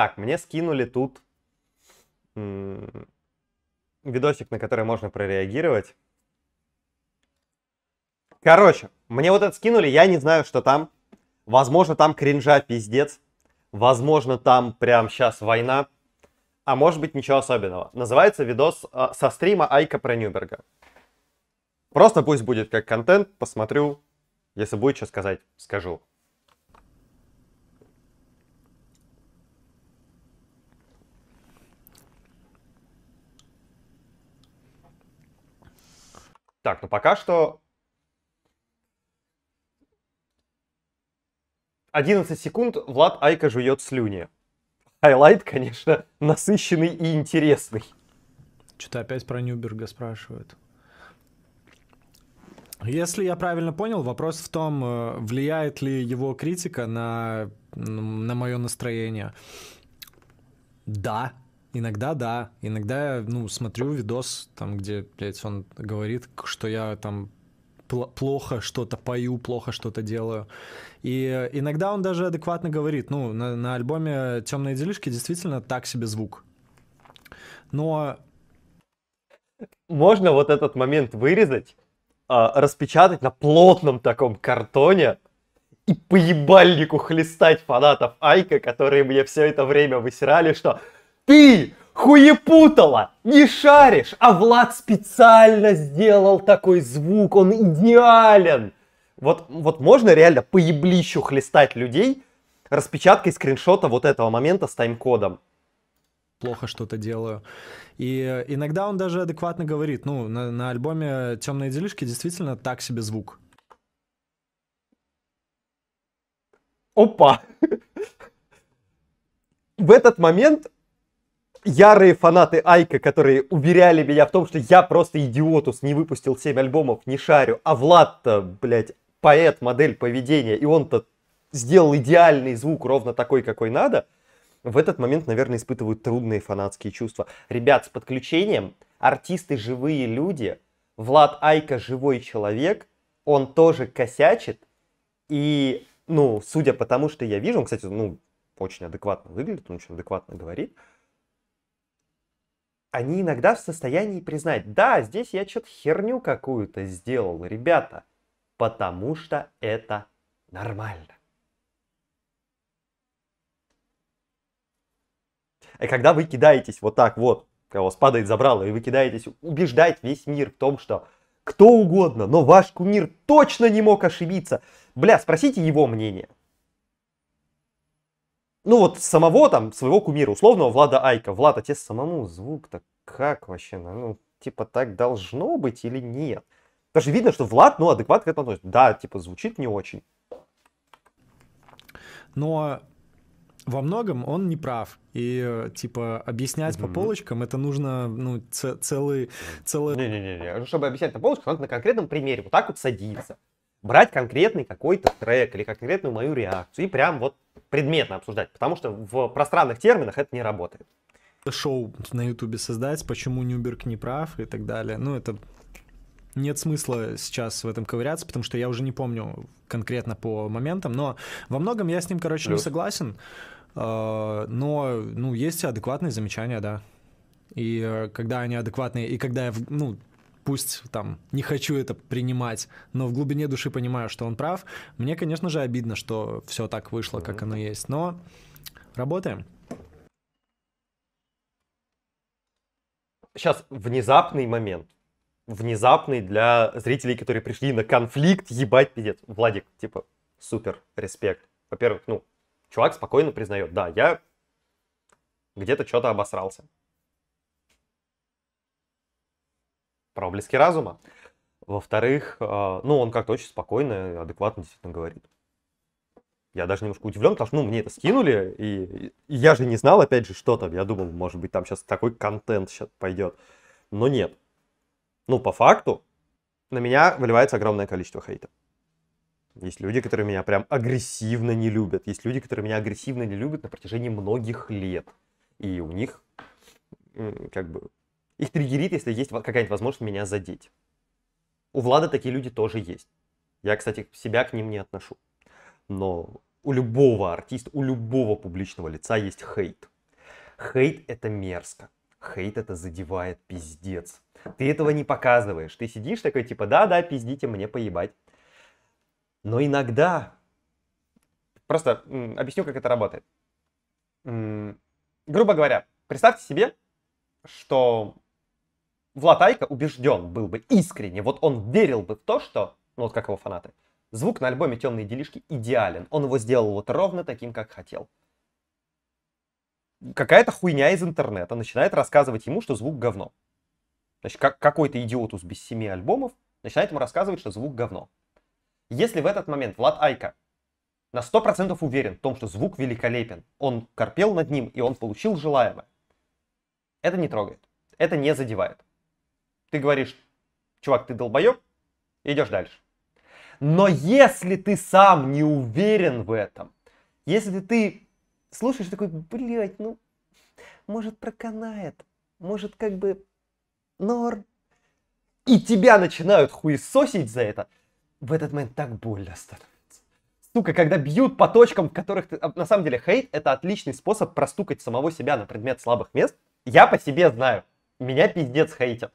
Так, мне скинули тут видосик, на который можно прореагировать. Короче, мне вот это скинули, я не знаю, что там. Возможно, там кринжа пиздец. Возможно, там прям сейчас война. А может быть, ничего особенного. Называется видос а, со стрима Айка про Нюберга. Просто пусть будет как контент, посмотрю. Если будет что сказать, скажу. Так, ну пока что 11 секунд Влад Айка жует слюни. Хайлайт, конечно, насыщенный и интересный. Что-то опять про Нюберга спрашивают. Если я правильно понял, вопрос в том, э, влияет ли его критика на, на мое настроение. Да, Иногда да. Иногда я, ну, смотрю видос, там, где, блядь, он говорит, что я там плохо что-то пою, плохо что-то делаю. И э, иногда он даже адекватно говорит. Ну, на, на альбоме Темные делишки действительно так себе звук. Но. Можно вот этот момент вырезать, а, распечатать на плотном таком картоне и по ебальнику хлестать фанатов Айка, которые мне все это время высирали, что ты хуепутала, не шаришь, а Влад специально сделал такой звук, он идеален. Вот, вот можно реально по еблищу хлестать людей распечаткой скриншота вот этого момента с тайм-кодом плохо что-то делаю. И иногда он даже адекватно говорит, ну, на, на альбоме «Темные делишки» действительно так себе звук. Опа! В этот момент ярые фанаты Айка, которые уверяли меня в том, что я просто идиотус, не выпустил 7 альбомов, не шарю, а Влад-то, блядь, поэт, модель поведения, и он-то сделал идеальный звук, ровно такой, какой надо, в этот момент, наверное, испытывают трудные фанатские чувства. Ребят, с подключением, артисты живые люди, Влад Айка живой человек, он тоже косячит, и, ну, судя по тому, что я вижу, он, кстати, ну, очень адекватно выглядит, он очень адекватно говорит, они иногда в состоянии признать, да, здесь я что-то херню какую-то сделал, ребята, потому что это нормально. И когда вы кидаетесь вот так вот, когда у вас падает забрало, и вы кидаетесь убеждать весь мир в том, что кто угодно, но ваш кумир точно не мог ошибиться. Бля, спросите его мнение ну вот самого там, своего кумира, условного Влада Айка. Влад, а тебе самому звук-то как вообще? Ну, ну, типа так должно быть или нет? Даже видно, что Влад, ну, адекватно к этому относится. Да, типа звучит не очень. Но во многом он не прав. И, э, типа, объяснять mm-hmm. по полочкам, это нужно, ну, целый... целый... Не-не-не, чтобы объяснять по полочкам, надо на конкретном примере вот так вот садиться брать конкретный какой-то трек или конкретную мою реакцию и прям вот предметно обсуждать, потому что в пространных терминах это не работает. Шоу на ютубе создать, почему Нюберг не прав и так далее. Ну, это нет смысла сейчас в этом ковыряться, потому что я уже не помню конкретно по моментам, но во многом я с ним, короче, Плюс. не согласен. А, но, ну, есть адекватные замечания, да. И э, когда они адекватные, и когда я, ну, пусть там не хочу это принимать, но в глубине души понимаю, что он прав. Мне, конечно же, обидно, что все так вышло, как оно есть, но работаем. Сейчас внезапный момент. Внезапный для зрителей, которые пришли на конфликт, ебать, пиздец. Владик, типа, супер, респект. Во-первых, ну, чувак спокойно признает, да, я где-то что-то обосрался. про проблески разума. Во-вторых, э, ну, он как-то очень спокойно, адекватно действительно говорит. Я даже немножко удивлен, потому что, ну, мне это скинули, и я же не знал, опять же, что там. Я думал, может быть, там сейчас такой контент сейчас пойдет. Но нет. Ну, по факту, на меня выливается огромное количество хейта. Есть люди, которые меня прям агрессивно не любят. Есть люди, которые меня агрессивно не любят на протяжении многих лет. И у них как бы их триггерит, если есть какая-нибудь возможность меня задеть. У Влада такие люди тоже есть. Я, кстати, себя к ним не отношу. Но у любого артиста, у любого публичного лица есть хейт. Хейт это мерзко. Хейт это задевает пиздец. Ты этого не показываешь. Ты сидишь такой типа, да-да, пиздите, мне поебать. Но иногда... Просто объясню, как это работает. грубо говоря, представьте себе, что Влад Айка убежден был бы искренне, вот он верил бы в то, что, ну вот как его фанаты, звук на альбоме «Темные делишки» идеален. Он его сделал вот ровно таким, как хотел. Какая-то хуйня из интернета начинает рассказывать ему, что звук говно. Значит, как какой-то идиот идиотус без семи альбомов начинает ему рассказывать, что звук говно. Если в этот момент Влад Айка на 100% уверен в том, что звук великолепен, он корпел над ним и он получил желаемое, это не трогает, это не задевает ты говоришь, чувак, ты долбоеб, и идешь дальше. Но если ты сам не уверен в этом, если ты слушаешь такой, блядь, ну, может проканает, может как бы норм, и тебя начинают хуесосить за это, в этот момент так больно становится. Стука, когда бьют по точкам, в которых ты... На самом деле, хейт — это отличный способ простукать самого себя на предмет слабых мест. Я по себе знаю, меня пиздец хейтят.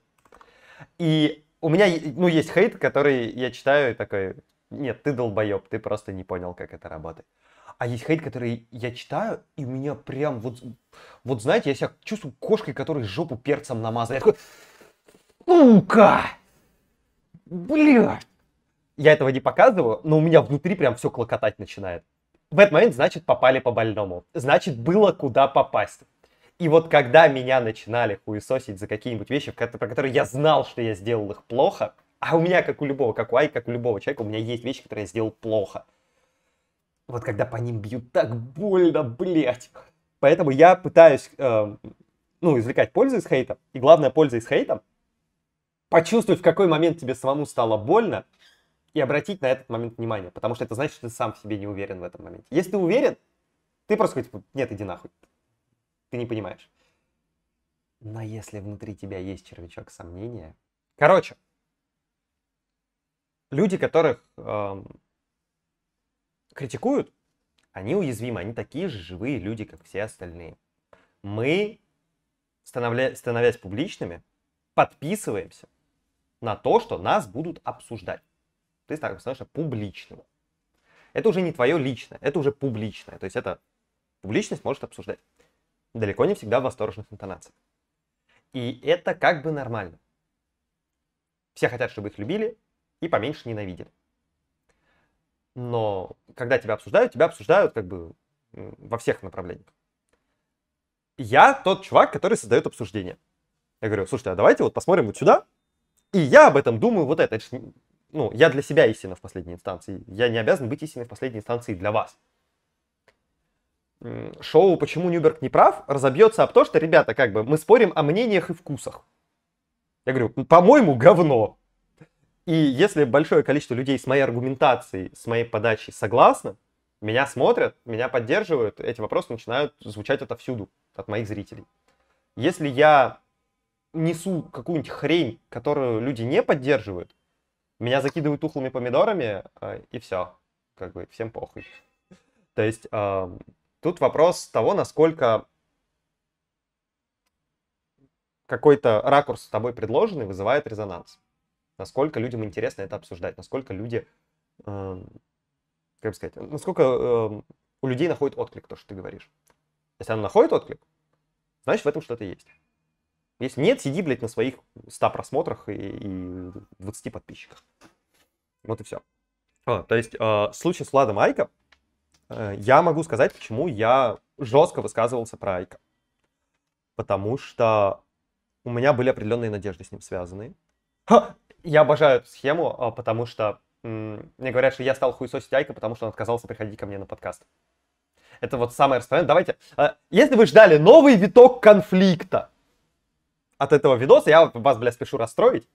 И у меня, ну, есть хейт, который я читаю и такой, нет, ты долбоеб, ты просто не понял, как это работает. А есть хейт, который я читаю, и у меня прям вот, вот знаете, я себя чувствую кошкой, которой жопу перцем намазана. Я такой, сука, блядь. Я этого не показываю, но у меня внутри прям все клокотать начинает. В этот момент, значит, попали по больному. Значит, было куда попасть. И вот когда меня начинали хуесосить за какие-нибудь вещи, про которые я знал, что я сделал их плохо, а у меня, как у любого, как у Ай, как у любого человека, у меня есть вещи, которые я сделал плохо. Вот когда по ним бьют, так больно, блядь. Поэтому я пытаюсь, э, ну, извлекать пользу из хейта. И главная польза из хейта — почувствовать, в какой момент тебе самому стало больно, и обратить на этот момент внимание. Потому что это значит, что ты сам в себе не уверен в этом моменте. Если ты уверен, ты просто говоришь, типа, нет, иди нахуй ты не понимаешь. Но если внутри тебя есть червячок сомнения... Короче, люди, которых эм, критикуют, они уязвимы, они такие же живые люди, как все остальные. Мы, становля... становясь публичными, подписываемся на то, что нас будут обсуждать. Ты становишься публичным. Это уже не твое личное, это уже публичное. То есть это публичность может обсуждать далеко не всегда в восторженных интонациях. И это как бы нормально. Все хотят, чтобы их любили и поменьше ненавидели. Но когда тебя обсуждают, тебя обсуждают как бы во всех направлениях. Я тот чувак, который создает обсуждение. Я говорю, слушайте, а давайте вот посмотрим вот сюда, и я об этом думаю вот это. это ж, ну, я для себя истина в последней инстанции. Я не обязан быть истиной в последней инстанции для вас шоу «Почему Нюберг не прав» разобьется об то, что, ребята, как бы мы спорим о мнениях и вкусах. Я говорю, по-моему, говно. И если большое количество людей с моей аргументацией, с моей подачей согласны, меня смотрят, меня поддерживают, эти вопросы начинают звучать отовсюду, от моих зрителей. Если я несу какую-нибудь хрень, которую люди не поддерживают, меня закидывают тухлыми помидорами, э, и все. Как бы всем похуй. То есть Тут вопрос того, насколько какой-то ракурс с тобой предложенный вызывает резонанс. Насколько людям интересно это обсуждать, насколько люди, э, как сказать, насколько э, у людей находит отклик то, что ты говоришь. Если она находит отклик, значит в этом что-то есть. Если нет, сиди, блядь, на своих 100 просмотрах и, и 20 подписчиках. Вот и все. А, то есть э, случай с Владом Айко Э, я могу сказать, почему я жестко высказывался про Айка. Потому что у меня были определенные надежды с ним связаны. Ха! Я обожаю эту схему, а, потому что мне говорят, что я стал хуесосить Айка, потому что он отказался приходить ко мне на подкаст. Это вот самое распространенное. Давайте, а, если вы ждали новый виток конфликта от этого видоса, я вас, бля, спешу расстроить.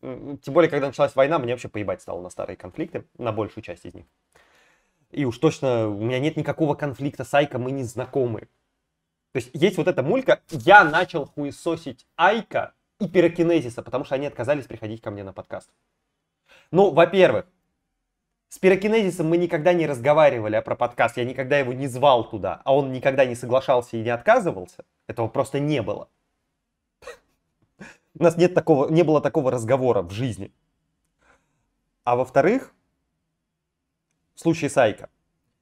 Тем более, когда началась война, мне вообще поебать стало на старые конфликты, на большую часть из них. И уж точно у меня нет никакого конфликта с Айко, мы не знакомы. То есть есть вот эта мулька, я начал хуесосить Айка и Пирокинезиса, потому что они отказались приходить ко мне на подкаст. Ну, во-первых, с Пирокинезисом мы никогда не разговаривали а про подкаст, я никогда его не звал туда, а он никогда не соглашался и не отказывался. Этого просто не было. У нас нет такого, не было такого разговора в жизни. А во-вторых, в случае Сайка.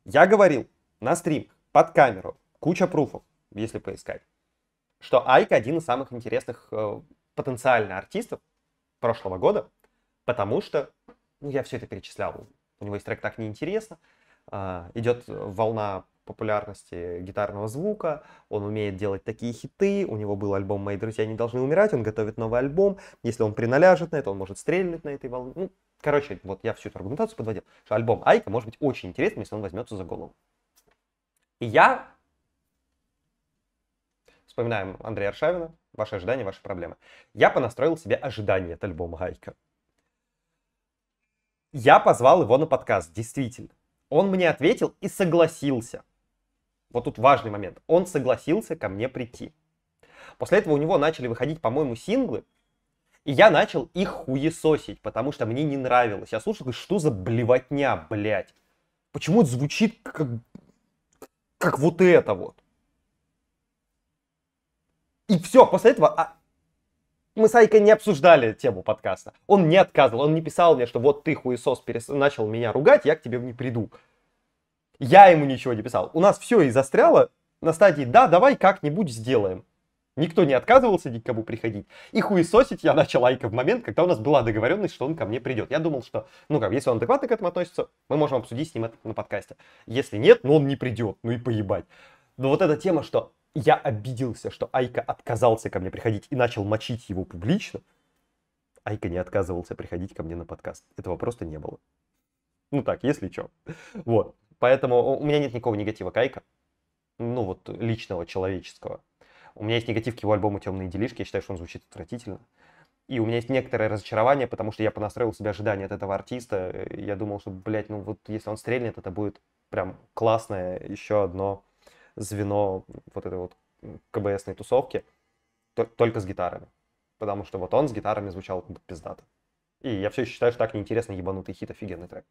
Я говорил на стрим, под камеру, куча пруфов, если поискать, что Айка один из самых интересных э, потенциально артистов прошлого года, потому что, ну, я все это перечислял, у него есть трек «Так неинтересно», э, а, идет волна популярности гитарного звука, он умеет делать такие хиты, у него был альбом «Мои друзья не должны умирать», он готовит новый альбом, если он приналяжет на это, он может стрельнуть на этой волне, ну, Короче, вот я всю эту аргументацию подводил, что альбом Айка может быть очень интересным, если он возьмется за голову. И я... Вспоминаем Андрея Аршавина, ваши ожидания, ваши проблемы. Я понастроил себе ожидания от альбома Айка. Я позвал его на подкаст, действительно. Он мне ответил и согласился. Вот тут важный момент. Он согласился ко мне прийти. После этого у него начали выходить, по-моему, синглы, и я начал их хуесосить, потому что мне не нравилось. Я слушал, что за блевотня, блядь. Почему это звучит как, как вот это вот? И все, после этого а... мы с Айкой не обсуждали тему подкаста. Он не отказывал, он не писал мне, что вот ты, хуесос, перес... начал меня ругать, я к тебе не приду. Я ему ничего не писал. У нас все и застряло на стадии «да, давай как-нибудь сделаем». Никто не отказывался никому приходить. И хуесосить я начал Айка в момент, когда у нас была договоренность, что он ко мне придет. Я думал, что, ну как, если он адекватно к этому относится, мы можем обсудить с ним это на подкасте. Если нет, ну он не придет, ну и поебать. Но вот эта тема, что я обиделся, что Айка отказался ко мне приходить и начал мочить его публично, Айка не отказывался приходить ко мне на подкаст. Этого просто не было. Ну так, если что. Вот. Поэтому у меня нет никакого негатива к Айка. Ну вот, личного, человеческого. У меня есть негатив к его альбому «Темные делишки», я считаю, что он звучит отвратительно. И у меня есть некоторое разочарование, потому что я понастроил себе ожидания от этого артиста. Я думал, что, блядь, ну вот если он стрельнет, это будет прям классное еще одно звено вот этой вот КБСной тусовки, только с гитарами. Потому что вот он с гитарами звучал пиздато. И я все еще считаю, что так неинтересно ебанутый хит, офигенный трек.